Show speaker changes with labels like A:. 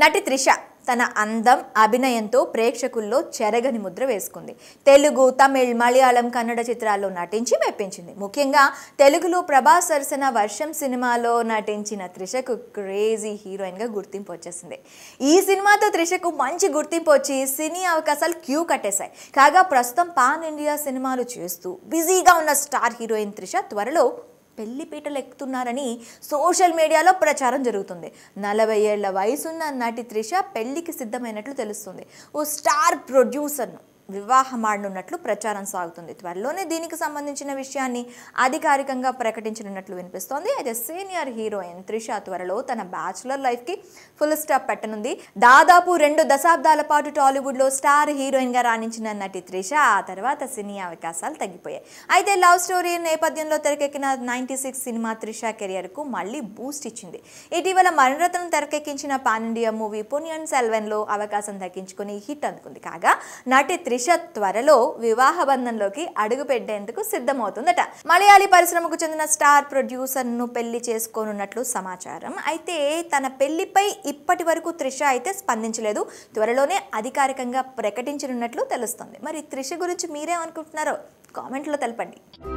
A: నటి త్రిష తన అందం అభినయంతో ప్రేక్షకుల్లో చెరగని ముద్ర వేసుకుంది తెలుగు తమిళ్ మలయాళం కన్నడ చిత్రాల్లో నటించి మెప్పించింది ముఖ్యంగా తెలుగులో ప్రభాస్ సరసన వర్షం సినిమాలో నటించిన త్రిషకు క్రేజీ హీరోయిన్గా గుర్తింపు వచ్చేసింది ఈ సినిమాతో త్రిషకు మంచి గుర్తింపు వచ్చి సినీ అవకాశాలు క్యూ కట్టేశాయి కాగా ప్రస్తుతం పాన్ ఇండియా సినిమాలు చేస్తూ బిజీగా ఉన్న స్టార్ హీరోయిన్ త్రిష త్వరలో పెళ్లిపీటలు ఎక్కుతున్నారని సోషల్ మీడియాలో ప్రచారం జరుగుతుంది నలభై ఏళ్ల వయసున్న నటి త్రిష పెళ్లికి సిద్ధమైనట్లు తెలుస్తుంది ఓ స్టార్ ప్రొడ్యూసర్ను వివాహమాడనున్నట్లు ప్రచారం సాగుతుంది త్వరలోనే దీనికి సంబంధించిన విషయాన్ని అధికారికంగా ప్రకటించనున్నట్లు వినిపిస్తోంది అయితే సీనియర్ హీరోయిన్ త్రిష త్వరలో తన బ్యాచులర్ లైఫ్కి ఫుల్ స్టాప్ పెట్టనుంది దాదాపు రెండు దశాబ్దాల పాటు టాలీవుడ్లో స్టార్ హీరోయిన్గా రాణించిన నటి త్రిష ఆ తర్వాత సినీ అవకాశాలు తగ్గిపోయాయి అయితే లవ్ స్టోరీ నేపథ్యంలో తెరకెక్కిన నైంటీ సిక్స్ సినిమా త్రిష కెరియర్కు మళ్ళీ బూస్ట్ ఇచ్చింది ఇటీవల మరణరత్నం తెరకెక్కించిన పాన్ ఇండియా మూవీ పునియన్ సెల్వెన్లో అవకాశం దక్కించుకుని హిట్ అందుకుంది కాగా నటి త్రి దిశ త్వరలో వివాహ బంధంలోకి అడుగుపెట్టేందుకు సిద్ధమవుతుందట మలయాళీ పరిశ్రమకు చెందిన స్టార్ ప్రొడ్యూసర్ను పెళ్లి చేసుకోనున్నట్లు సమాచారం అయితే తన పెళ్లిపై ఇప్పటి వరకు త్రిష అయితే స్పందించలేదు త్వరలోనే అధికారికంగా ప్రకటించనున్నట్లు తెలుస్తుంది మరి త్రిష గురించి మీరేమనుకుంటున్నారో కామెంట్లో తెలపండి